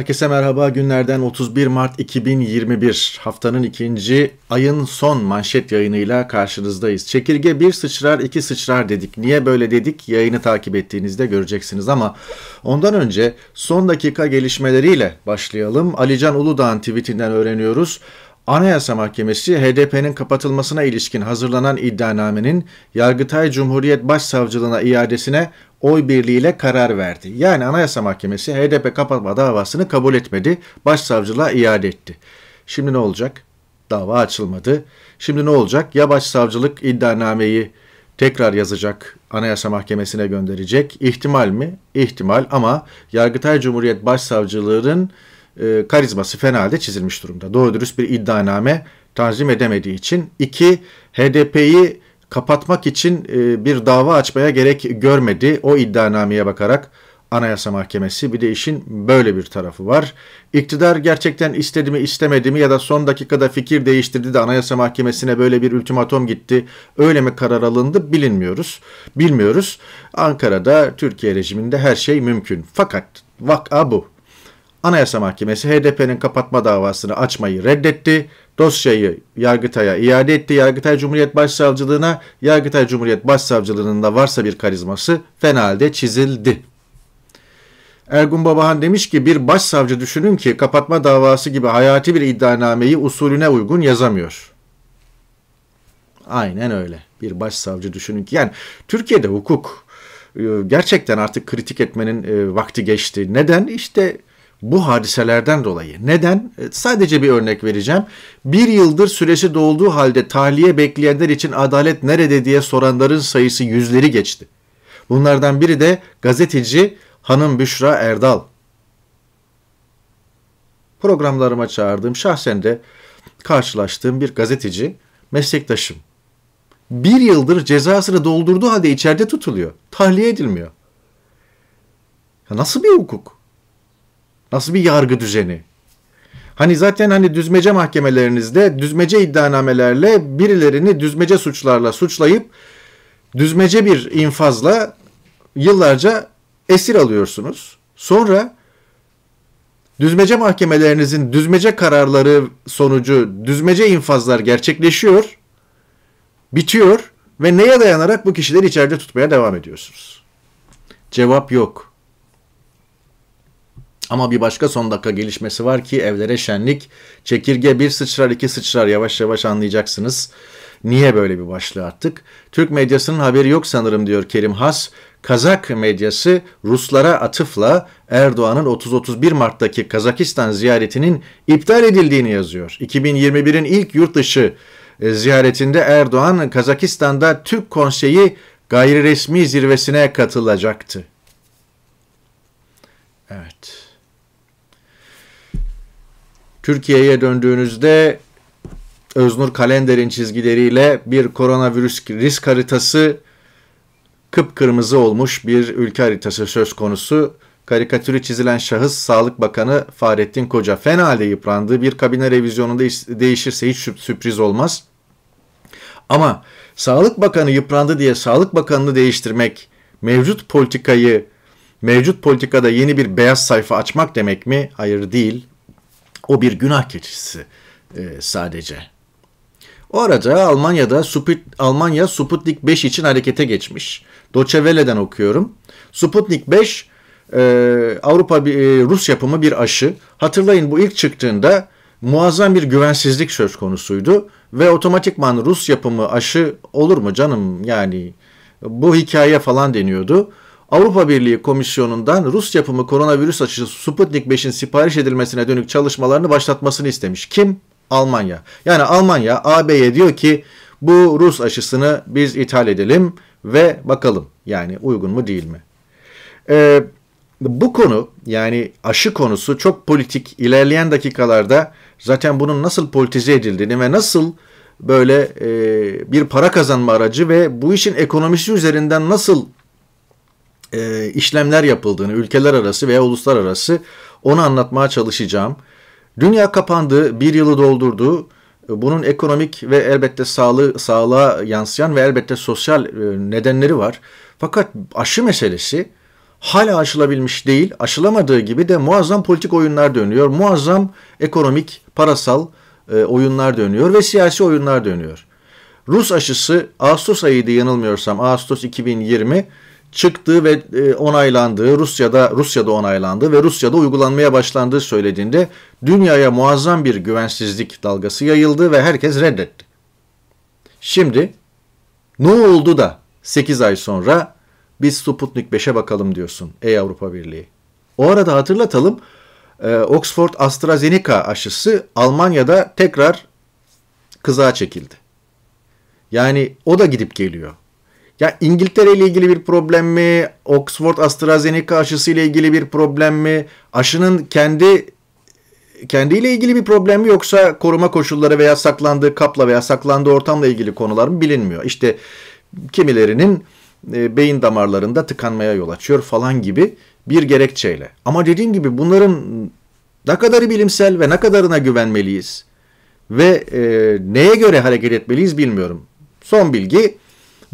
Herkese merhaba. Günlerden 31 Mart 2021 haftanın ikinci ayın son manşet yayınıyla karşınızdayız. Çekirge bir sıçrar iki sıçrar dedik. Niye böyle dedik? Yayını takip ettiğinizde göreceksiniz ama ondan önce son dakika gelişmeleriyle başlayalım. Alican Uludağ'ın tweetinden öğreniyoruz. Anayasa Mahkemesi HDP'nin kapatılmasına ilişkin hazırlanan iddianamenin Yargıtay Cumhuriyet Başsavcılığına iadesine oy birliğiyle karar verdi. Yani Anayasa Mahkemesi HDP kapatma davasını kabul etmedi, başsavcılığa iade etti. Şimdi ne olacak? Dava açılmadı. Şimdi ne olacak? Ya başsavcılık iddianameyi tekrar yazacak, Anayasa Mahkemesi'ne gönderecek. İhtimal mi? İhtimal ama Yargıtay Cumhuriyet Başsavcılığı'nın e, karizması fena halde çizilmiş durumda. Doğru dürüst bir iddianame tanzim edemediği için. iki HDP'yi kapatmak için e, bir dava açmaya gerek görmedi. O iddianameye bakarak Anayasa Mahkemesi bir de işin böyle bir tarafı var. İktidar gerçekten istedi mi istemedi mi ya da son dakikada fikir değiştirdi de Anayasa Mahkemesi'ne böyle bir ultimatom gitti. Öyle mi karar alındı bilinmiyoruz. Bilmiyoruz. Ankara'da Türkiye rejiminde her şey mümkün. Fakat vaka bu. Anayasa Mahkemesi HDP'nin kapatma davasını açmayı reddetti. Dosyayı Yargıtay'a iade etti. Yargıtay Cumhuriyet Başsavcılığına, Yargıtay Cumhuriyet Başsavcılığının da varsa bir karizması fena halde çizildi. Ergun Babahan demiş ki bir başsavcı düşünün ki kapatma davası gibi hayati bir iddianameyi usulüne uygun yazamıyor. Aynen öyle. Bir başsavcı düşünün ki yani Türkiye'de hukuk ıı, gerçekten artık kritik etmenin ıı, vakti geçti. Neden? İşte bu hadiselerden dolayı. Neden? E, sadece bir örnek vereceğim. Bir yıldır süresi dolduğu halde tahliye bekleyenler için adalet nerede diye soranların sayısı yüzleri geçti. Bunlardan biri de gazeteci Hanım Büşra Erdal. Programlarıma çağırdığım şahsen de karşılaştığım bir gazeteci, meslektaşım. Bir yıldır cezasını doldurduğu halde içeride tutuluyor. Tahliye edilmiyor. Ya nasıl bir hukuk? Nasıl bir yargı düzeni? Hani zaten hani düzmece mahkemelerinizde düzmece iddianamelerle birilerini düzmece suçlarla suçlayıp düzmece bir infazla yıllarca esir alıyorsunuz. Sonra düzmece mahkemelerinizin düzmece kararları sonucu düzmece infazlar gerçekleşiyor, bitiyor ve neye dayanarak bu kişileri içeride tutmaya devam ediyorsunuz? Cevap yok. Ama bir başka son dakika gelişmesi var ki evlere şenlik. Çekirge bir sıçrar iki sıçrar yavaş yavaş anlayacaksınız. Niye böyle bir başlığı attık? Türk medyasının haberi yok sanırım diyor Kerim Has. Kazak medyası Ruslara atıfla Erdoğan'ın 30-31 Mart'taki Kazakistan ziyaretinin iptal edildiğini yazıyor. 2021'in ilk yurt dışı e, ziyaretinde Erdoğan Kazakistan'da Türk Konseyi gayri resmi zirvesine katılacaktı. Evet. Türkiye'ye döndüğünüzde Öznur Kalender'in çizgileriyle bir koronavirüs risk haritası kıpkırmızı olmuş bir ülke haritası söz konusu. Karikatürü çizilen şahıs Sağlık Bakanı Fahrettin Koca. Fena halde yıprandı. Bir kabine revizyonunda değişirse hiç sürpriz olmaz. Ama Sağlık Bakanı yıprandı diye Sağlık Bakanını değiştirmek, mevcut politikayı, mevcut politikada yeni bir beyaz sayfa açmak demek mi? Hayır değil. O bir günah keçisi e, sadece. O arada Almanya'da Sput, Almanya Sputnik 5 için harekete geçmiş. Doçevele'den okuyorum. Sputnik 5 e, Avrupa e, Rus yapımı bir aşı. Hatırlayın bu ilk çıktığında muazzam bir güvensizlik söz konusuydu ve otomatikman Rus yapımı aşı olur mu canım yani bu hikaye falan deniyordu. Avrupa Birliği Komisyonu'ndan Rus yapımı koronavirüs aşısı Sputnik 5'in sipariş edilmesine dönük çalışmalarını başlatmasını istemiş. Kim? Almanya. Yani Almanya AB'ye diyor ki bu Rus aşısını biz ithal edelim ve bakalım yani uygun mu değil mi? Ee, bu konu yani aşı konusu çok politik. İlerleyen dakikalarda zaten bunun nasıl politize edildiğini ve nasıl böyle e, bir para kazanma aracı ve bu işin ekonomisi üzerinden nasıl e, işlemler yapıldığını, ülkeler arası veya uluslararası onu anlatmaya çalışacağım. Dünya kapandı, bir yılı doldurdu. E, bunun ekonomik ve elbette sağlığı, sağlığa yansıyan ve elbette sosyal e, nedenleri var. Fakat aşı meselesi hala aşılabilmiş değil. Aşılamadığı gibi de muazzam politik oyunlar dönüyor. Muazzam ekonomik, parasal e, oyunlar dönüyor ve siyasi oyunlar dönüyor. Rus aşısı Ağustos ayıydı yanılmıyorsam. Ağustos 2020 çıktığı ve e, onaylandığı, Rusya'da Rusya'da onaylandı ve Rusya'da uygulanmaya başlandığı söylediğinde dünyaya muazzam bir güvensizlik dalgası yayıldı ve herkes reddetti. Şimdi ne oldu da 8 ay sonra biz Sputnik 5'e bakalım diyorsun ey Avrupa Birliği. O arada hatırlatalım e, Oxford AstraZeneca aşısı Almanya'da tekrar kızağa çekildi. Yani o da gidip geliyor. Ya İngiltere ile ilgili bir problem mi? Oxford AstraZeneca aşısı ile ilgili bir problem mi? Aşının kendi kendiyle ilgili bir problem mi yoksa koruma koşulları veya saklandığı kapla veya saklandığı ortamla ilgili konular mı bilinmiyor. İşte kimilerinin e, beyin damarlarında tıkanmaya yol açıyor falan gibi bir gerekçeyle. Ama dediğim gibi bunların ne kadarı bilimsel ve ne kadarına güvenmeliyiz ve e, neye göre hareket etmeliyiz bilmiyorum. Son bilgi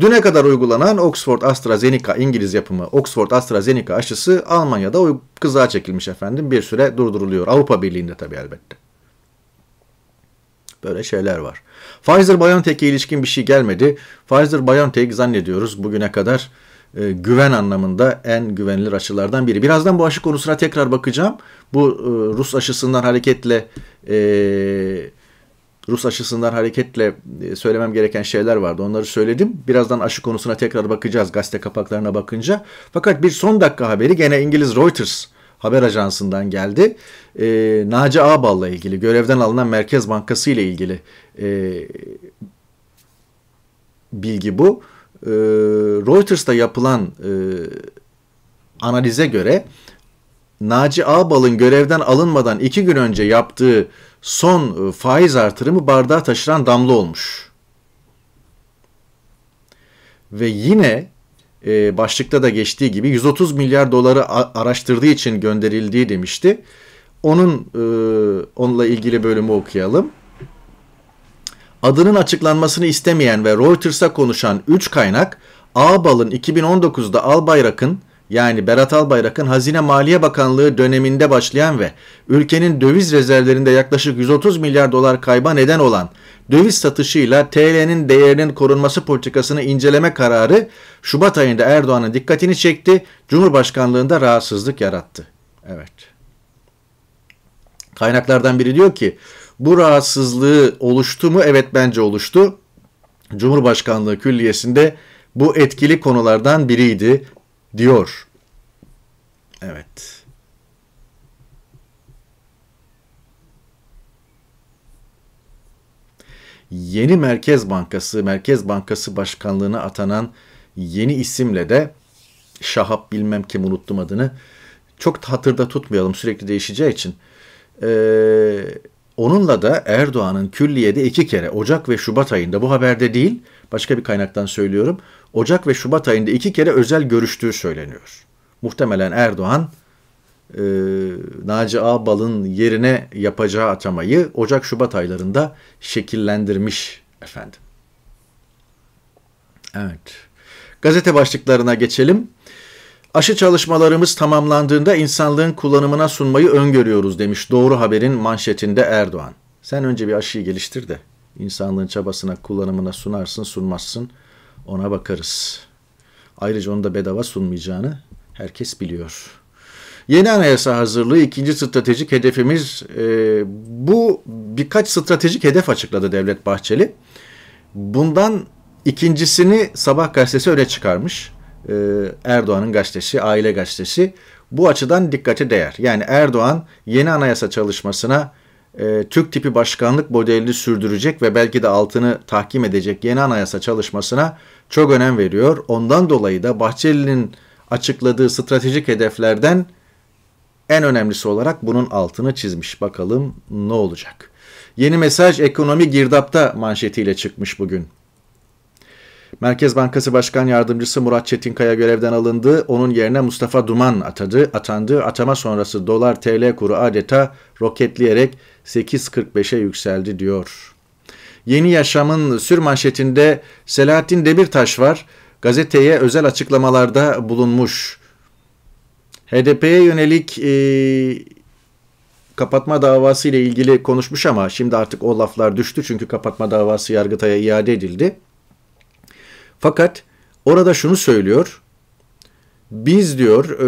Düne kadar uygulanan Oxford-AstraZeneca İngiliz yapımı Oxford-AstraZeneca aşısı Almanya'da kızağa çekilmiş efendim. Bir süre durduruluyor. Avrupa Birliği'nde tabii elbette. Böyle şeyler var. Pfizer-BioNTech'e ilişkin bir şey gelmedi. Pfizer-BioNTech zannediyoruz bugüne kadar e, güven anlamında en güvenilir aşılardan biri. Birazdan bu aşı konusuna tekrar bakacağım. Bu e, Rus aşısından hareketle e, Rus aşısından hareketle e, söylemem gereken şeyler vardı. Onları söyledim. Birazdan aşı konusuna tekrar bakacağız gazete kapaklarına bakınca. Fakat bir son dakika haberi gene İngiliz Reuters haber ajansından geldi. E, Naci Ağbal'la ilgili, görevden alınan Merkez Bankası ile ilgili e, bilgi bu. E, Reuters'ta yapılan e, analize göre Naci Ağbal'ın görevden alınmadan iki gün önce yaptığı son e, faiz artırımı bardağa taşıran damla olmuş. Ve yine e, başlıkta da geçtiği gibi 130 milyar doları araştırdığı için gönderildiği demişti. Onun e, onunla ilgili bölümü okuyalım. Adının açıklanmasını istemeyen ve Reuters'a konuşan 3 kaynak Ağbal'ın 2019'da Albayrak'ın yani Berat Albayrak'ın Hazine Maliye Bakanlığı döneminde başlayan ve ülkenin döviz rezervlerinde yaklaşık 130 milyar dolar kayba neden olan döviz satışıyla TL'nin değerinin korunması politikasını inceleme kararı Şubat ayında Erdoğan'ın dikkatini çekti, Cumhurbaşkanlığında rahatsızlık yarattı. Evet. Kaynaklardan biri diyor ki bu rahatsızlığı oluştu mu? Evet bence oluştu. Cumhurbaşkanlığı Külliyesi'nde bu etkili konulardan biriydi diyor. Evet. Yeni Merkez Bankası, Merkez Bankası Başkanlığı'na atanan yeni isimle de Şahap bilmem kim unuttum adını. Çok hatırda tutmayalım sürekli değişeceği için. Ee, onunla da Erdoğan'ın külliyede iki kere Ocak ve Şubat ayında bu haberde değil başka bir kaynaktan söylüyorum. Ocak ve Şubat ayında iki kere özel görüştüğü söyleniyor. Muhtemelen Erdoğan e, Naci Ağbal'ın yerine yapacağı atamayı Ocak-Şubat aylarında şekillendirmiş efendim. Evet. Gazete başlıklarına geçelim. Aşı çalışmalarımız tamamlandığında insanlığın kullanımına sunmayı öngörüyoruz demiş Doğru Haber'in manşetinde Erdoğan. Sen önce bir aşıyı geliştir de insanlığın çabasına, kullanımına sunarsın, sunmazsın ona bakarız. Ayrıca onu da bedava sunmayacağını herkes biliyor. Yeni anayasa hazırlığı ikinci stratejik hedefimiz e, bu birkaç stratejik hedef açıkladı Devlet Bahçeli. Bundan ikincisini Sabah gazetesi öne çıkarmış. E, Erdoğan'ın gazetesi, aile gazetesi. Bu açıdan dikkate değer. Yani Erdoğan yeni anayasa çalışmasına e, Türk tipi başkanlık modelini sürdürecek ve belki de altını tahkim edecek yeni anayasa çalışmasına çok önem veriyor. Ondan dolayı da Bahçeli'nin açıkladığı stratejik hedeflerden en önemlisi olarak bunun altını çizmiş. Bakalım ne olacak? Yeni mesaj ekonomi girdapta manşetiyle çıkmış bugün. Merkez Bankası Başkan Yardımcısı Murat Çetinkaya görevden alındı. Onun yerine Mustafa Duman atadı, atandığı Atama sonrası dolar TL kuru adeta roketleyerek 8.45'e yükseldi diyor. Yeni Yaşam'ın sür manşetinde Selahattin Demirtaş var. Gazeteye özel açıklamalarda bulunmuş. HDP'ye yönelik e, kapatma davası ile ilgili konuşmuş ama şimdi artık o laflar düştü çünkü kapatma davası Yargıtay'a iade edildi. Fakat orada şunu söylüyor. Biz diyor e,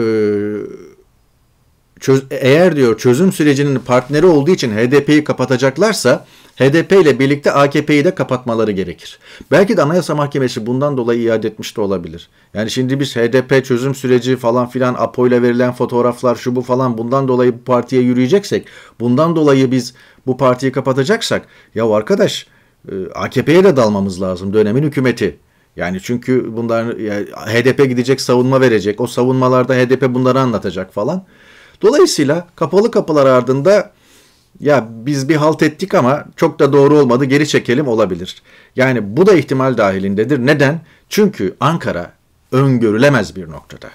çöz, eğer diyor çözüm sürecinin partneri olduğu için HDP'yi kapatacaklarsa HDP ile birlikte AKP'yi de kapatmaları gerekir. Belki de Anayasa Mahkemesi bundan dolayı iade etmiş de olabilir. Yani şimdi biz HDP çözüm süreci falan filan APO ile verilen fotoğraflar şu bu falan bundan dolayı bu partiye yürüyeceksek, bundan dolayı biz bu partiyi kapatacaksak ya arkadaş e, AKP'ye de dalmamız lazım dönemin hükümeti. Yani çünkü bunlar yani HDP gidecek savunma verecek. O savunmalarda HDP bunları anlatacak falan. Dolayısıyla kapalı kapılar ardında ya biz bir halt ettik ama çok da doğru olmadı geri çekelim olabilir. Yani bu da ihtimal dahilindedir. Neden? Çünkü Ankara öngörülemez bir noktada.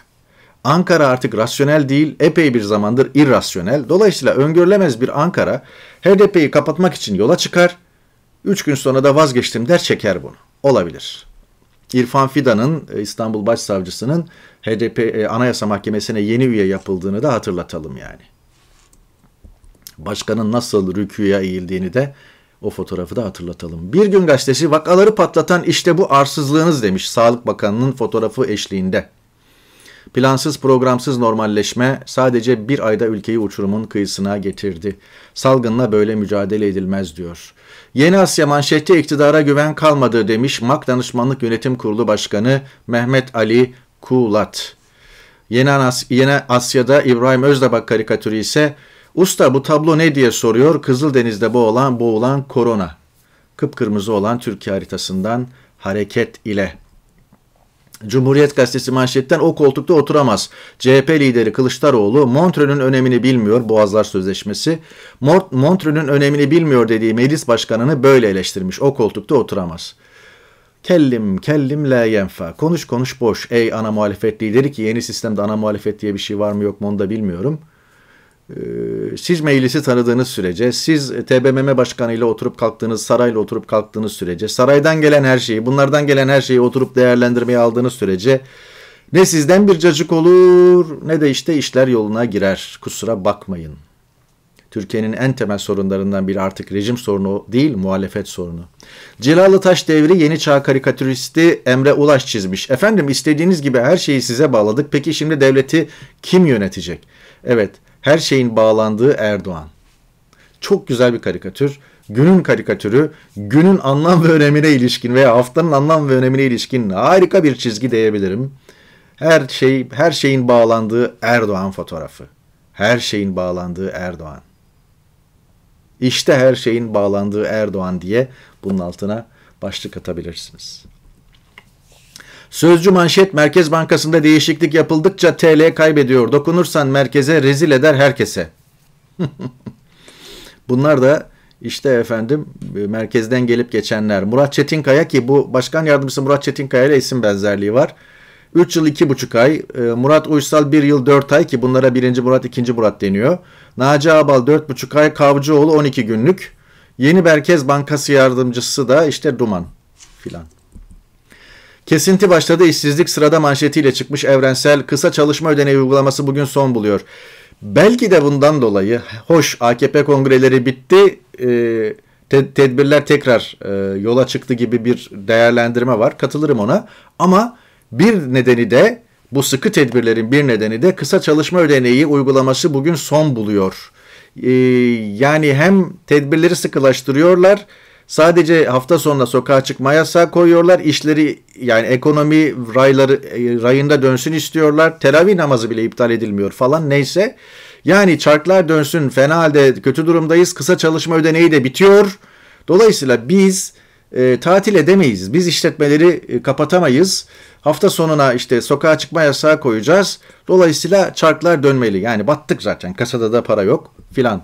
Ankara artık rasyonel değil, epey bir zamandır irrasyonel. Dolayısıyla öngörülemez bir Ankara HDP'yi kapatmak için yola çıkar. Üç gün sonra da vazgeçtim der çeker bunu. Olabilir. İrfan Fidan'ın e, İstanbul Başsavcısının HDP e, Anayasa Mahkemesi'ne yeni üye yapıldığını da hatırlatalım yani. Başkanın nasıl rüküye eğildiğini de o fotoğrafı da hatırlatalım. Bir gün gazetesi vakaları patlatan işte bu arsızlığınız demiş Sağlık Bakanı'nın fotoğrafı eşliğinde. Plansız programsız normalleşme sadece bir ayda ülkeyi uçurumun kıyısına getirdi. Salgınla böyle mücadele edilmez diyor. Yeni Asya manşeti iktidara güven kalmadı demiş MAK Danışmanlık Yönetim Kurulu Başkanı Mehmet Ali Kulat. Yeni, As Yeni Asya'da İbrahim Özdabak karikatürü ise Usta bu tablo ne diye soruyor Kızıldeniz'de boğulan boğulan korona. Kıpkırmızı olan Türkiye haritasından hareket ile. Cumhuriyet Gazetesi manşetten o koltukta oturamaz. CHP lideri Kılıçdaroğlu Montrö'nün önemini bilmiyor Boğazlar Sözleşmesi. Montrö'nün önemini bilmiyor dediği meclis başkanını böyle eleştirmiş. O koltukta oturamaz. Kellim kellim la yenfa. Konuş konuş boş. Ey ana muhalefet lideri ki yeni sistemde ana muhalefet diye bir şey var mı yok mu onu da bilmiyorum.'' Ee, siz meclisi tanıdığınız sürece, siz TBMM başkanıyla oturup kalktığınız, sarayla oturup kalktığınız sürece, saraydan gelen her şeyi, bunlardan gelen her şeyi oturup değerlendirmeye aldığınız sürece ne sizden bir cacık olur ne de işte işler yoluna girer. Kusura bakmayın. Türkiye'nin en temel sorunlarından biri artık rejim sorunu değil, muhalefet sorunu. Celalı Taş devri yeni çağ karikatüristi Emre Ulaş çizmiş. Efendim istediğiniz gibi her şeyi size bağladık. Peki şimdi devleti kim yönetecek? Evet, her şeyin bağlandığı Erdoğan. Çok güzel bir karikatür. Günün karikatürü, günün anlam ve önemine ilişkin veya haftanın anlam ve önemine ilişkin harika bir çizgi diyebilirim. Her şey, her şeyin bağlandığı Erdoğan fotoğrafı. Her şeyin bağlandığı Erdoğan. İşte her şeyin bağlandığı Erdoğan diye bunun altına başlık atabilirsiniz. Sözcü manşet Merkez Bankası'nda değişiklik yapıldıkça TL kaybediyor. Dokunursan merkeze rezil eder herkese. Bunlar da işte efendim e, merkezden gelip geçenler. Murat Çetinkaya ki bu başkan yardımcısı Murat Çetinkaya ile isim benzerliği var. 3 yıl 2,5 ay, e, Murat Uysal 1 yıl 4 ay ki bunlara 1. Murat 2. Murat deniyor. Naci Abal 4,5 ay, Kavcıoğlu 12 günlük. Yeni Merkez Bankası yardımcısı da işte Duman filan. Kesinti başladı işsizlik sırada manşetiyle çıkmış evrensel kısa çalışma ödeneği uygulaması bugün son buluyor. Belki de bundan dolayı hoş AKP kongreleri bitti e, tedbirler tekrar e, yola çıktı gibi bir değerlendirme var katılırım ona ama bir nedeni de bu sıkı tedbirlerin bir nedeni de kısa çalışma ödeneği uygulaması bugün son buluyor. E, yani hem tedbirleri sıkılaştırıyorlar Sadece hafta sonunda sokağa çıkma yasağı koyuyorlar. İşleri yani ekonomi rayları e, rayında dönsün istiyorlar. Teravih namazı bile iptal edilmiyor falan neyse. Yani çarklar dönsün fena halde kötü durumdayız. Kısa çalışma ödeneği de bitiyor. Dolayısıyla biz e, tatil edemeyiz. Biz işletmeleri e, kapatamayız. Hafta sonuna işte sokağa çıkma yasağı koyacağız. Dolayısıyla çarklar dönmeli. Yani battık zaten. Kasada da para yok filan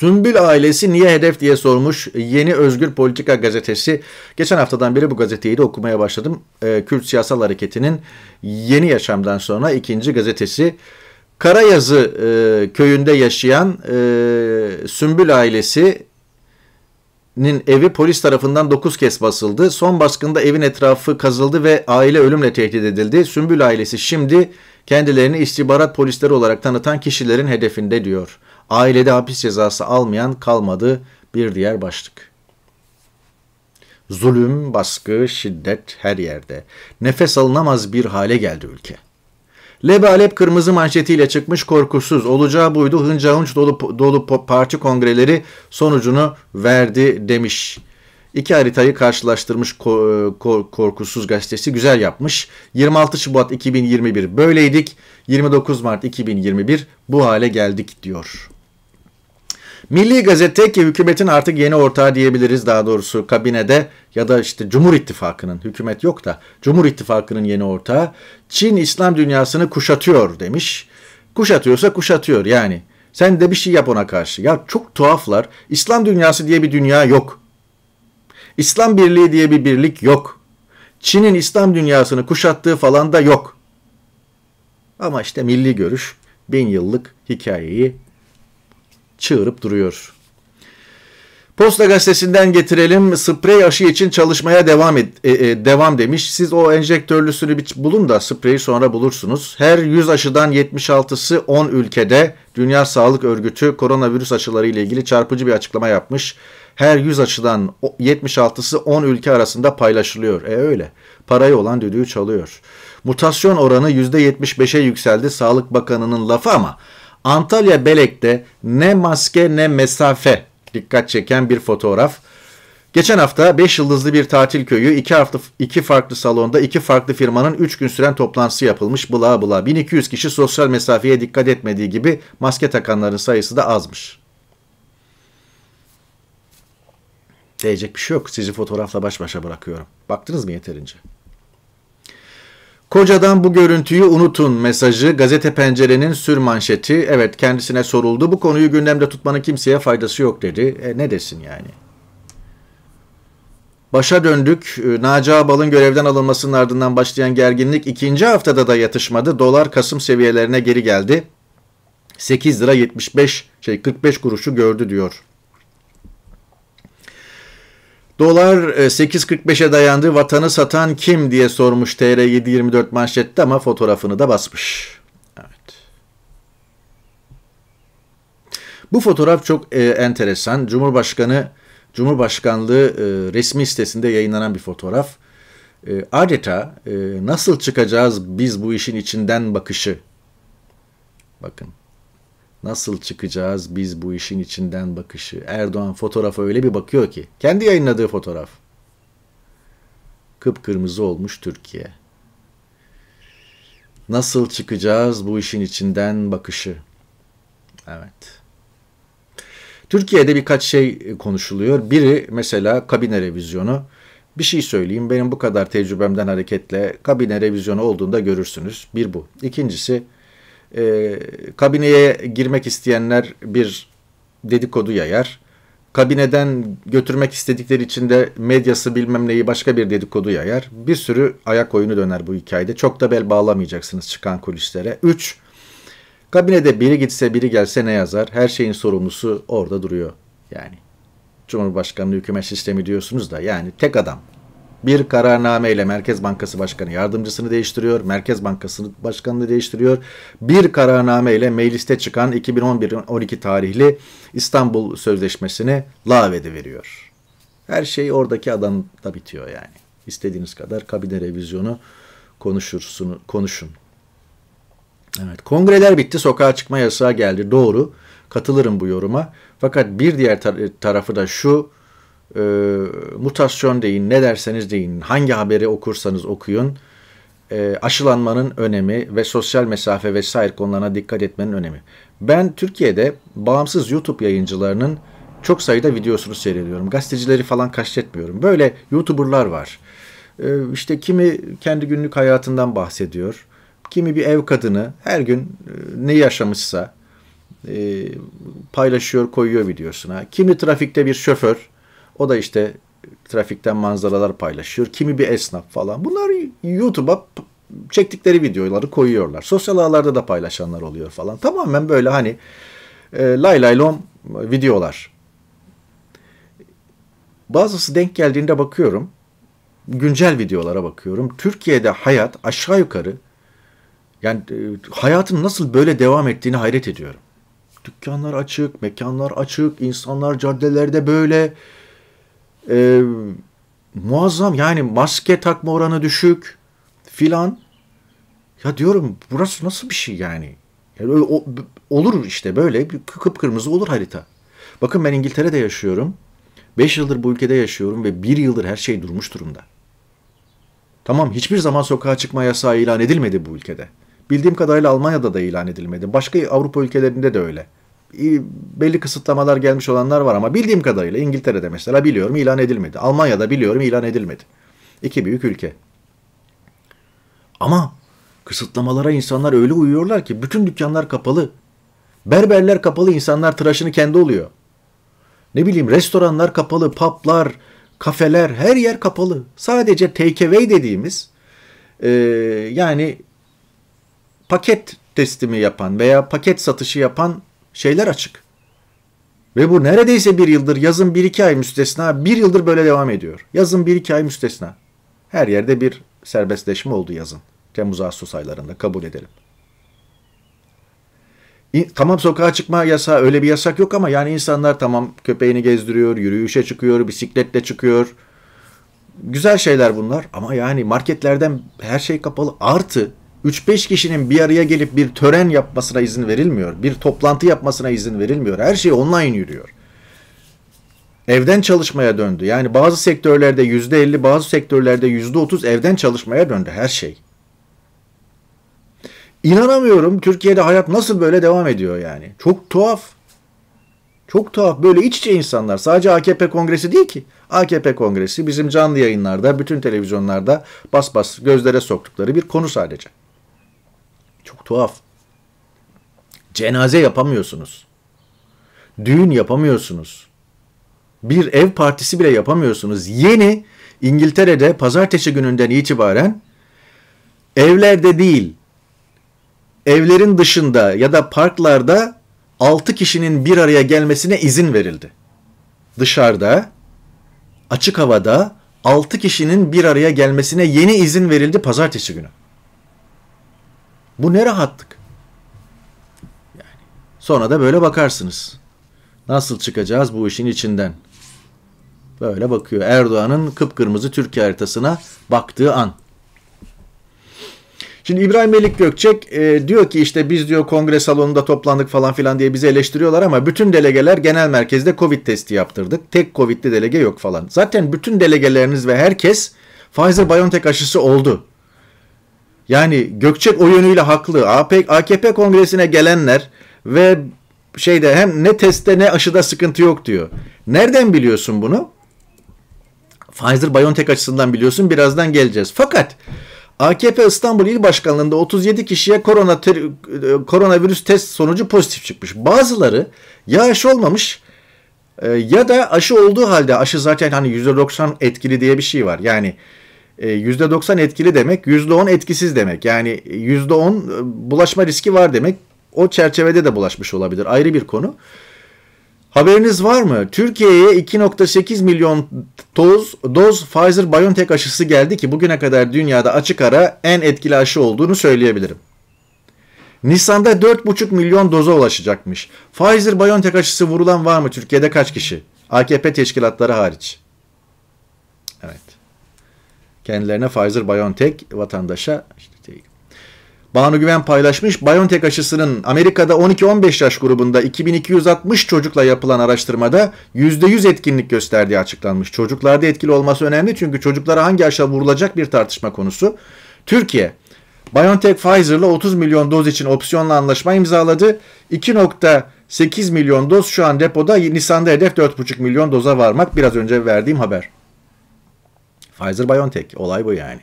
Sümbül ailesi niye hedef diye sormuş Yeni Özgür Politika gazetesi. Geçen haftadan beri bu gazeteyi de okumaya başladım. Ee, Kürt Siyasal Hareketi'nin Yeni Yaşam'dan sonra ikinci gazetesi. Karayazı e, köyünde yaşayan e, Sümbül ailesi Nin evi polis tarafından 9 kez basıldı. Son baskında evin etrafı kazıldı ve aile ölümle tehdit edildi. Sümbül ailesi şimdi kendilerini istihbarat polisleri olarak tanıtan kişilerin hedefinde diyor. Ailede hapis cezası almayan kalmadı bir diğer başlık. Zulüm, baskı, şiddet her yerde. Nefes alınamaz bir hale geldi ülke. Lebalep kırmızı manşetiyle çıkmış korkusuz. Olacağı buydu hınca hınç dolu, dolu parti kongreleri sonucunu verdi demiş. İki haritayı karşılaştırmış Korkusuz gazetesi güzel yapmış. 26 Şubat 2021 böyleydik. 29 Mart 2021 bu hale geldik diyor. Milli Gazete ki hükümetin artık yeni ortağı diyebiliriz daha doğrusu kabinede ya da işte Cumhur İttifakı'nın hükümet yok da Cumhur İttifakı'nın yeni ortağı Çin İslam dünyasını kuşatıyor demiş. Kuşatıyorsa kuşatıyor yani. Sen de bir şey yap ona karşı. Ya çok tuhaflar. İslam dünyası diye bir dünya yok. İslam birliği diye bir birlik yok. Çin'in İslam dünyasını kuşattığı falan da yok. Ama işte milli görüş bin yıllık hikayeyi çığırıp duruyor. Posta gazetesinden getirelim. Sprey aşı için çalışmaya devam et, e, e, devam demiş. Siz o enjektörlüsünü bir bulun da spreyi sonra bulursunuz. Her 100 aşıdan 76'sı 10 ülkede Dünya Sağlık Örgütü koronavirüs aşıları ile ilgili çarpıcı bir açıklama yapmış. Her 100 aşıdan 76'sı 10 ülke arasında paylaşılıyor. E öyle. Parayı olan düdüğü çalıyor. Mutasyon oranı %75'e yükseldi. Sağlık Bakanı'nın lafı ama Antalya Belek'te ne maske ne mesafe dikkat çeken bir fotoğraf. Geçen hafta 5 yıldızlı bir tatil köyü, 2 hafta iki farklı salonda iki farklı firmanın 3 gün süren toplantısı yapılmış. Bula bula 1200 kişi sosyal mesafeye dikkat etmediği gibi maske takanların sayısı da azmış. Değecek bir şey yok. Sizi fotoğrafla baş başa bırakıyorum. Baktınız mı yeterince? Kocadan bu görüntüyü unutun mesajı gazete pencerenin sür manşeti. Evet kendisine soruldu. Bu konuyu gündemde tutmanın kimseye faydası yok dedi. E, ne desin yani? Başa döndük. E, Naci Abal'ın görevden alınmasının ardından başlayan gerginlik ikinci haftada da yatışmadı. Dolar Kasım seviyelerine geri geldi. 8 lira 75 şey 45 kuruşu gördü diyor Dolar 8.45'e dayandı. Vatanı satan kim diye sormuş TR 724 manşette ama fotoğrafını da basmış. Evet. Bu fotoğraf çok e, enteresan. Cumhurbaşkanı Cumhurbaşkanlığı e, resmi sitesinde yayınlanan bir fotoğraf. E, adeta e, nasıl çıkacağız biz bu işin içinden bakışı. Bakın Nasıl çıkacağız biz bu işin içinden bakışı. Erdoğan fotoğrafa öyle bir bakıyor ki. Kendi yayınladığı fotoğraf. Kıpkırmızı olmuş Türkiye. Nasıl çıkacağız bu işin içinden bakışı. Evet. Türkiye'de birkaç şey e, konuşuluyor. Biri mesela kabine revizyonu. Bir şey söyleyeyim. Benim bu kadar tecrübemden hareketle kabine revizyonu olduğunda görürsünüz. Bir bu. İkincisi e, kabineye girmek isteyenler bir dedikodu yayar. Kabineden götürmek istedikleri için de medyası bilmem neyi başka bir dedikodu yayar. Bir sürü ayak oyunu döner bu hikayede. Çok da bel bağlamayacaksınız çıkan kulislere. 3. Kabinede biri gitse biri gelse ne yazar? Her şeyin sorumlusu orada duruyor. Yani Cumhurbaşkanlığı hükümet sistemi diyorsunuz da yani tek adam bir kararnameyle Merkez Bankası Başkanı yardımcısını değiştiriyor. Merkez Bankası Başkanı'nı değiştiriyor. Bir kararnameyle mecliste çıkan 2011-12 tarihli İstanbul Sözleşmesi'ni lağvede veriyor. Her şey oradaki adamda bitiyor yani. İstediğiniz kadar kabine revizyonu konuşursunuz konuşun. Evet, kongreler bitti, sokağa çıkma yasağı geldi. Doğru, katılırım bu yoruma. Fakat bir diğer tar- tarafı da şu, e, mutasyon deyin, ne derseniz deyin, hangi haberi okursanız okuyun, e, aşılanmanın önemi ve sosyal mesafe vesaire konularına dikkat etmenin önemi. Ben Türkiye'de bağımsız YouTube yayıncılarının çok sayıda videosunu seyrediyorum. Gazetecileri falan kastetmiyorum. Böyle YouTuber'lar var. E, işte kimi kendi günlük hayatından bahsediyor. Kimi bir ev kadını her gün e, ne yaşamışsa e, paylaşıyor, koyuyor videosuna. Kimi trafikte bir şoför o da işte trafikten manzaralar paylaşıyor. Kimi bir esnaf falan. Bunlar YouTube'a çektikleri videoları koyuyorlar. Sosyal ağlarda da paylaşanlar oluyor falan. Tamamen böyle hani e, lay lay lom videolar. Bazısı denk geldiğinde bakıyorum. Güncel videolara bakıyorum. Türkiye'de hayat aşağı yukarı yani e, hayatın nasıl böyle devam ettiğini hayret ediyorum. Dükkanlar açık, mekanlar açık, insanlar caddelerde böyle e, muazzam yani maske takma oranı düşük filan. Ya diyorum burası nasıl bir şey yani? yani o, olur işte böyle kıpkırmızı olur harita. Bakın ben İngiltere'de yaşıyorum. beş yıldır bu ülkede yaşıyorum ve bir yıldır her şey durmuş durumda. Tamam hiçbir zaman sokağa çıkma yasağı ilan edilmedi bu ülkede. Bildiğim kadarıyla Almanya'da da ilan edilmedi. Başka Avrupa ülkelerinde de öyle belli kısıtlamalar gelmiş olanlar var ama bildiğim kadarıyla İngiltere'de mesela biliyorum ilan edilmedi. Almanya'da biliyorum ilan edilmedi. İki büyük ülke. Ama kısıtlamalara insanlar öyle uyuyorlar ki bütün dükkanlar kapalı. Berberler kapalı, insanlar tıraşını kendi oluyor. Ne bileyim restoranlar kapalı, publar, kafeler her yer kapalı. Sadece take away dediğimiz e, yani paket teslimi yapan veya paket satışı yapan şeyler açık. Ve bu neredeyse bir yıldır yazın bir iki ay müstesna bir yıldır böyle devam ediyor. Yazın bir iki ay müstesna. Her yerde bir serbestleşme oldu yazın. Temmuz-Ağustos aylarında kabul edelim. Tamam sokağa çıkma yasağı öyle bir yasak yok ama yani insanlar tamam köpeğini gezdiriyor, yürüyüşe çıkıyor, bisikletle çıkıyor. Güzel şeyler bunlar ama yani marketlerden her şey kapalı artı 3-5 kişinin bir araya gelip bir tören yapmasına izin verilmiyor. Bir toplantı yapmasına izin verilmiyor. Her şey online yürüyor. Evden çalışmaya döndü. Yani bazı sektörlerde %50, bazı sektörlerde %30 evden çalışmaya döndü her şey. İnanamıyorum Türkiye'de hayat nasıl böyle devam ediyor yani. Çok tuhaf. Çok tuhaf böyle iç içe insanlar. Sadece AKP kongresi değil ki. AKP kongresi bizim canlı yayınlarda, bütün televizyonlarda bas bas gözlere soktukları bir konu sadece. Çok tuhaf. Cenaze yapamıyorsunuz. Düğün yapamıyorsunuz. Bir ev partisi bile yapamıyorsunuz. Yeni İngiltere'de pazartesi gününden itibaren evlerde değil, evlerin dışında ya da parklarda 6 kişinin bir araya gelmesine izin verildi. Dışarıda, açık havada 6 kişinin bir araya gelmesine yeni izin verildi pazartesi günü. Bu ne rahatlık. Yani sonra da böyle bakarsınız. Nasıl çıkacağız bu işin içinden? Böyle bakıyor. Erdoğan'ın kıpkırmızı Türkiye haritasına baktığı an. Şimdi İbrahim Melik Gökçek e, diyor ki işte biz diyor kongre salonunda toplandık falan filan diye bizi eleştiriyorlar ama bütün delegeler genel merkezde Covid testi yaptırdık. Tek Covid'li delege yok falan. Zaten bütün delegeleriniz ve herkes Pfizer BioNTech aşısı oldu. Yani Gökçek o yönüyle haklı. AKP kongresine gelenler ve şeyde hem ne testte ne aşıda sıkıntı yok diyor. Nereden biliyorsun bunu? Pfizer-BioNTech açısından biliyorsun. Birazdan geleceğiz. Fakat AKP İstanbul İl Başkanlığı'nda 37 kişiye korona ter, e, koronavirüs test sonucu pozitif çıkmış. Bazıları ya aşı olmamış e, ya da aşı olduğu halde aşı zaten hani %90 etkili diye bir şey var. Yani %90 ee, etkili demek, %10 etkisiz demek. Yani %10 e, e, bulaşma riski var demek. O çerçevede de bulaşmış olabilir. Ayrı bir konu. Haberiniz var mı? Türkiye'ye 2.8 milyon toz, doz Pfizer-BioNTech aşısı geldi ki bugüne kadar dünyada açık ara en etkili aşı olduğunu söyleyebilirim. Nisan'da 4,5 milyon doza ulaşacakmış. Pfizer-BioNTech aşısı vurulan var mı Türkiye'de kaç kişi? AKP teşkilatları hariç. Kendilerine Pfizer-BioNTech vatandaşa işte değil. Banu Güven paylaşmış. BioNTech aşısının Amerika'da 12-15 yaş grubunda 2260 çocukla yapılan araştırmada %100 etkinlik gösterdiği açıklanmış. Çocuklarda etkili olması önemli çünkü çocuklara hangi aşa vurulacak bir tartışma konusu. Türkiye BioNTech Pfizer'la 30 milyon doz için opsiyonla anlaşma imzaladı. 2.8 milyon doz şu an depoda. Nisan'da hedef 4.5 milyon doza varmak biraz önce verdiğim haber. Pfizer-BioNTech olay bu yani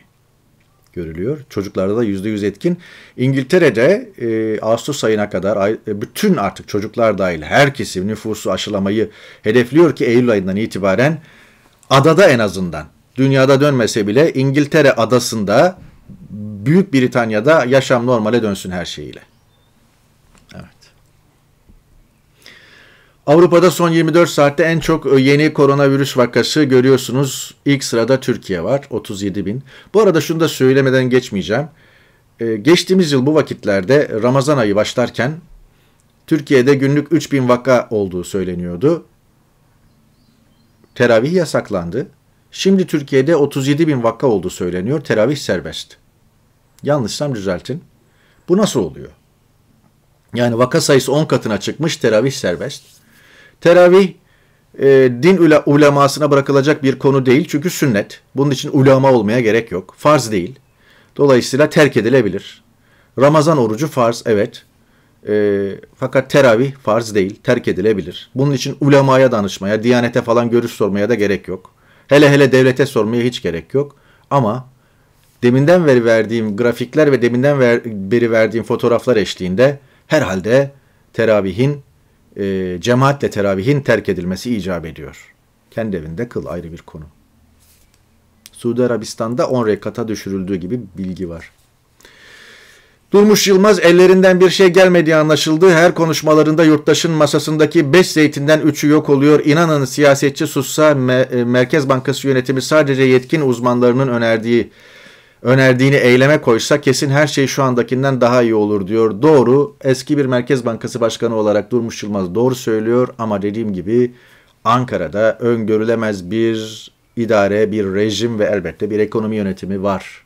görülüyor. Çocuklarda da %100 etkin. İngiltere'de e, Ağustos ayına kadar ay, e, bütün artık çocuklar dahil herkesi nüfusu aşılamayı hedefliyor ki Eylül ayından itibaren adada en azından dünyada dönmese bile İngiltere adasında Büyük Britanya'da yaşam normale dönsün her şeyiyle. Avrupa'da son 24 saatte en çok e, yeni koronavirüs vakası görüyorsunuz. İlk sırada Türkiye var 37 bin. Bu arada şunu da söylemeden geçmeyeceğim. Ee, geçtiğimiz yıl bu vakitlerde Ramazan ayı başlarken Türkiye'de günlük 3 bin vaka olduğu söyleniyordu. Teravih yasaklandı. Şimdi Türkiye'de 37 bin vaka olduğu söyleniyor. Teravih serbest. Yanlışsam düzeltin. Bu nasıl oluyor? Yani vaka sayısı 10 katına çıkmış, teravih serbest. Teravih e, din ule, ulemasına bırakılacak bir konu değil çünkü sünnet. Bunun için ulema olmaya gerek yok. Farz değil. Dolayısıyla terk edilebilir. Ramazan orucu farz evet. E, fakat teravih farz değil, terk edilebilir. Bunun için ulemaya danışmaya, diyanete falan görüş sormaya da gerek yok. Hele hele devlete sormaya hiç gerek yok. Ama deminden beri verdiğim grafikler ve deminden ver, beri verdiğim fotoğraflar eşliğinde herhalde teravihin e, cemaatle teravihin terk edilmesi icap ediyor. Kendi evinde kıl ayrı bir konu. Suudi Arabistan'da 10 rekata düşürüldüğü gibi bilgi var. Durmuş Yılmaz ellerinden bir şey gelmediği anlaşıldı. Her konuşmalarında yurttaşın masasındaki 5 zeytinden 3'ü yok oluyor. İnanın siyasetçi sussa e, Merkez Bankası yönetimi sadece yetkin uzmanlarının önerdiği önerdiğini eyleme koysa kesin her şey şu andakinden daha iyi olur diyor. Doğru eski bir Merkez Bankası Başkanı olarak Durmuş Yılmaz doğru söylüyor ama dediğim gibi Ankara'da öngörülemez bir idare, bir rejim ve elbette bir ekonomi yönetimi var.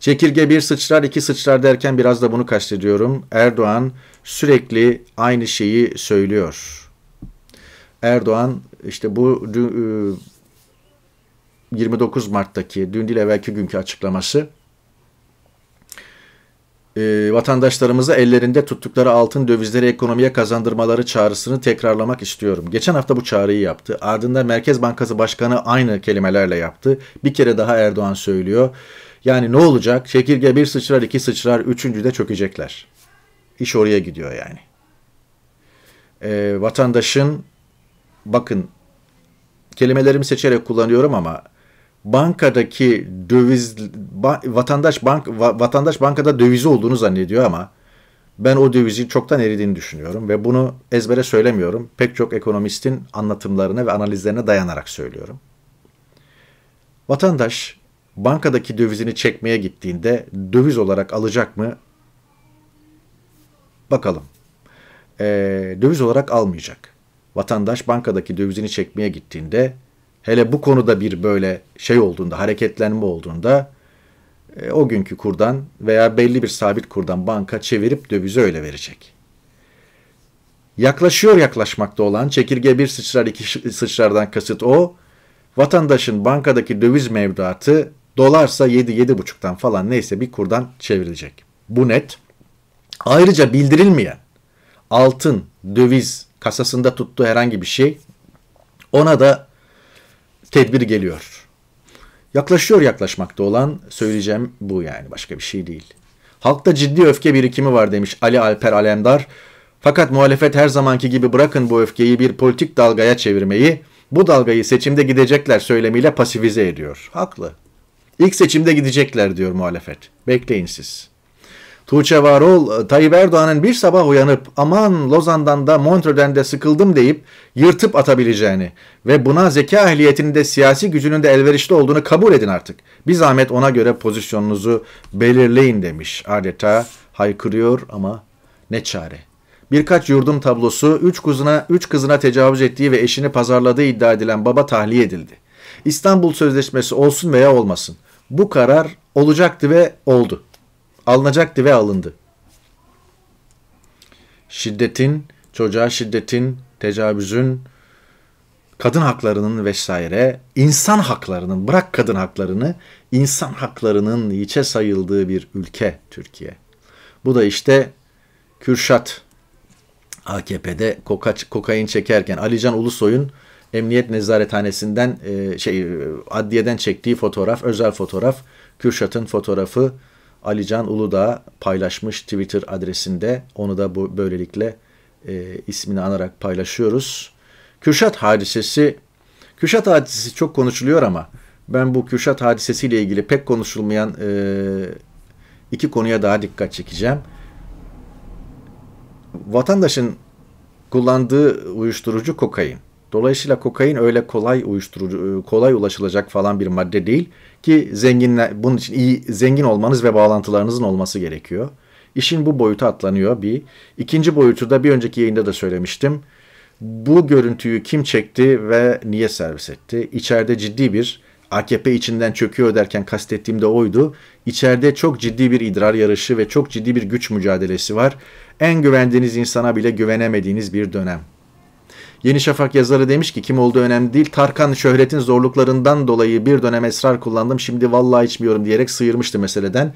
Çekirge bir sıçrar, iki sıçrar derken biraz da bunu kastediyorum. Erdoğan sürekli aynı şeyi söylüyor. Erdoğan işte bu ıı, 29 Mart'taki dün değil evvelki günkü açıklaması e, ee, vatandaşlarımıza ellerinde tuttukları altın dövizleri ekonomiye kazandırmaları çağrısını tekrarlamak istiyorum. Geçen hafta bu çağrıyı yaptı. Ardından Merkez Bankası Başkanı aynı kelimelerle yaptı. Bir kere daha Erdoğan söylüyor. Yani ne olacak? Çekirge bir sıçrar, iki sıçrar, üçüncü de çökecekler. İş oraya gidiyor yani. E, vatandaşın bakın kelimelerimi seçerek kullanıyorum ama bankadaki döviz ba, vatandaş bank va, vatandaş bankada dövizi olduğunu zannediyor ama ben o dövizin çoktan eridiğini düşünüyorum ve bunu ezbere söylemiyorum. Pek çok ekonomistin anlatımlarına ve analizlerine dayanarak söylüyorum. Vatandaş bankadaki dövizini çekmeye gittiğinde döviz olarak alacak mı? Bakalım. Ee, döviz olarak almayacak. Vatandaş bankadaki dövizini çekmeye gittiğinde hele bu konuda bir böyle şey olduğunda, hareketlenme olduğunda e, o günkü kurdan veya belli bir sabit kurdan banka çevirip dövizi öyle verecek. Yaklaşıyor yaklaşmakta olan çekirge bir sıçrar iki sıçrardan kasıt o. Vatandaşın bankadaki döviz mevduatı dolarsa 7-7,5'tan falan neyse bir kurdan çevrilecek. Bu net. Ayrıca bildirilmeyen altın, döviz kasasında tuttuğu herhangi bir şey ona da tedbir geliyor. Yaklaşıyor yaklaşmakta olan söyleyeceğim bu yani başka bir şey değil. Halkta ciddi öfke birikimi var demiş Ali Alper Alemdar. Fakat muhalefet her zamanki gibi bırakın bu öfkeyi bir politik dalgaya çevirmeyi, bu dalgayı seçimde gidecekler söylemiyle pasifize ediyor. Haklı. İlk seçimde gidecekler diyor muhalefet. Bekleyin siz. Tuğçe Varol, e, Tayyip Erdoğan'ın bir sabah uyanıp aman Lozan'dan da Montreux'den de sıkıldım deyip yırtıp atabileceğini ve buna zeka ehliyetinin de siyasi gücünün de elverişli olduğunu kabul edin artık. Bir zahmet ona göre pozisyonunuzu belirleyin demiş adeta haykırıyor ama ne çare. Birkaç yurdum tablosu 3 kızına, üç kızına tecavüz ettiği ve eşini pazarladığı iddia edilen baba tahliye edildi. İstanbul Sözleşmesi olsun veya olmasın. Bu karar olacaktı ve oldu alınacaktı ve alındı. Şiddetin, çocuğa şiddetin, tecavüzün, kadın haklarının vesaire, insan haklarının, bırak kadın haklarını, insan haklarının hiçe sayıldığı bir ülke Türkiye. Bu da işte Kürşat AKP'de koka, kokain çekerken Alican Ulusoy'un emniyet nezarethanesinden e, şey e, adliyeden çektiği fotoğraf, özel fotoğraf, Kürşat'ın fotoğrafı Alican Uludağ paylaşmış Twitter adresinde. Onu da bu böylelikle e, ismini anarak paylaşıyoruz. Kürşat hadisesi Kürşat hadisesi çok konuşuluyor ama ben bu Kürşat hadisesiyle ilgili pek konuşulmayan e, iki konuya daha dikkat çekeceğim. Vatandaşın kullandığı uyuşturucu kokain. Dolayısıyla kokain öyle kolay uyuşturucu, e, kolay ulaşılacak falan bir madde değil ki zenginle bunun için iyi zengin olmanız ve bağlantılarınızın olması gerekiyor. İşin bu boyutu atlanıyor bir. İkinci boyutu da bir önceki yayında da söylemiştim. Bu görüntüyü kim çekti ve niye servis etti? İçeride ciddi bir AKP içinden çöküyor derken kastettiğim de oydu. İçeride çok ciddi bir idrar yarışı ve çok ciddi bir güç mücadelesi var. En güvendiğiniz insana bile güvenemediğiniz bir dönem. Yeni Şafak yazarı demiş ki kim olduğu önemli değil. Tarkan şöhretin zorluklarından dolayı bir dönem esrar kullandım. Şimdi vallahi içmiyorum diyerek sıyırmıştı meseleden.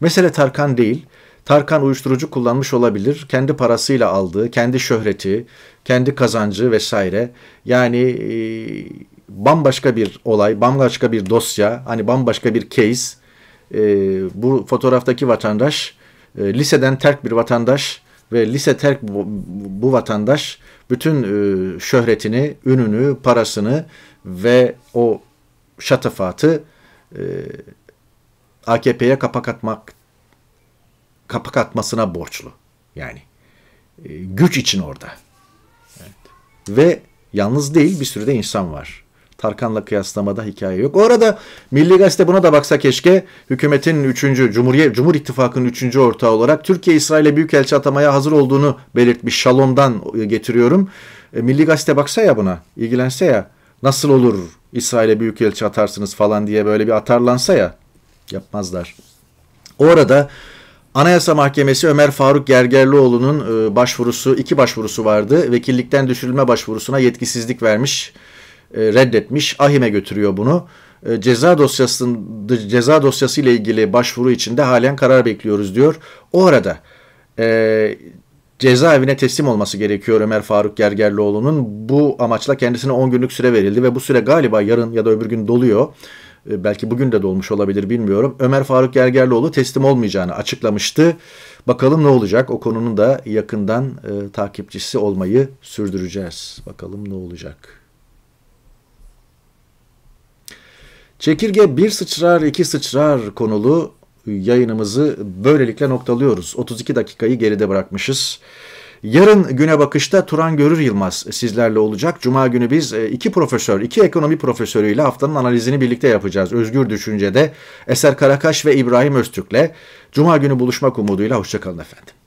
Mesele Tarkan değil. Tarkan uyuşturucu kullanmış olabilir. Kendi parasıyla aldığı, kendi şöhreti, kendi kazancı vesaire. Yani e, bambaşka bir olay, bambaşka bir dosya, hani bambaşka bir case. E, bu fotoğraftaki vatandaş, e, liseden terk bir vatandaş ve lise terk bu, bu vatandaş bütün e, şöhretini, ününü, parasını ve o şatafatı e, AKP'ye kapak atmak kapak atmasına borçlu. Yani e, güç için orada. Evet. Ve yalnız değil bir sürü de insan var. Tarkan'la kıyaslamada hikaye yok. Orada Milli Gazete buna da baksa keşke hükümetin 3. Cumhuriyet Cumhur İttifakı'nın 3. ortağı olarak Türkiye İsrail'e büyükelçi atamaya hazır olduğunu belirtmiş. Şalom'dan e, getiriyorum. E, Milli Gazete baksa ya buna, ilgilense ya. Nasıl olur İsrail'e büyükelçi atarsınız falan diye böyle bir atarlansa ya. Yapmazlar. Orada Anayasa Mahkemesi Ömer Faruk Gergerlioğlu'nun e, başvurusu, iki başvurusu vardı. Vekillikten düşürülme başvurusuna yetkisizlik vermiş. E, reddetmiş. Ahime götürüyor bunu. E, ceza dosyasında ceza dosyası ile ilgili başvuru içinde halen karar bekliyoruz diyor. O arada e, cezaevine teslim olması gerekiyor Ömer Faruk Gergerlioğlu'nun. Bu amaçla kendisine 10 günlük süre verildi ve bu süre galiba yarın ya da öbür gün doluyor. E, belki bugün de dolmuş olabilir bilmiyorum. Ömer Faruk Gergerlioğlu teslim olmayacağını açıklamıştı. Bakalım ne olacak? O konunun da yakından e, takipçisi olmayı sürdüreceğiz. Bakalım ne olacak? Çekirge bir sıçrar iki sıçrar konulu yayınımızı böylelikle noktalıyoruz. 32 dakikayı geride bırakmışız. Yarın güne bakışta Turan Görür Yılmaz sizlerle olacak. Cuma günü biz e, iki profesör, iki ekonomi profesörüyle haftanın analizini birlikte yapacağız. Özgür Düşünce'de Eser Karakaş ve İbrahim Öztürk'le. Cuma günü buluşmak umuduyla. Hoşçakalın efendim.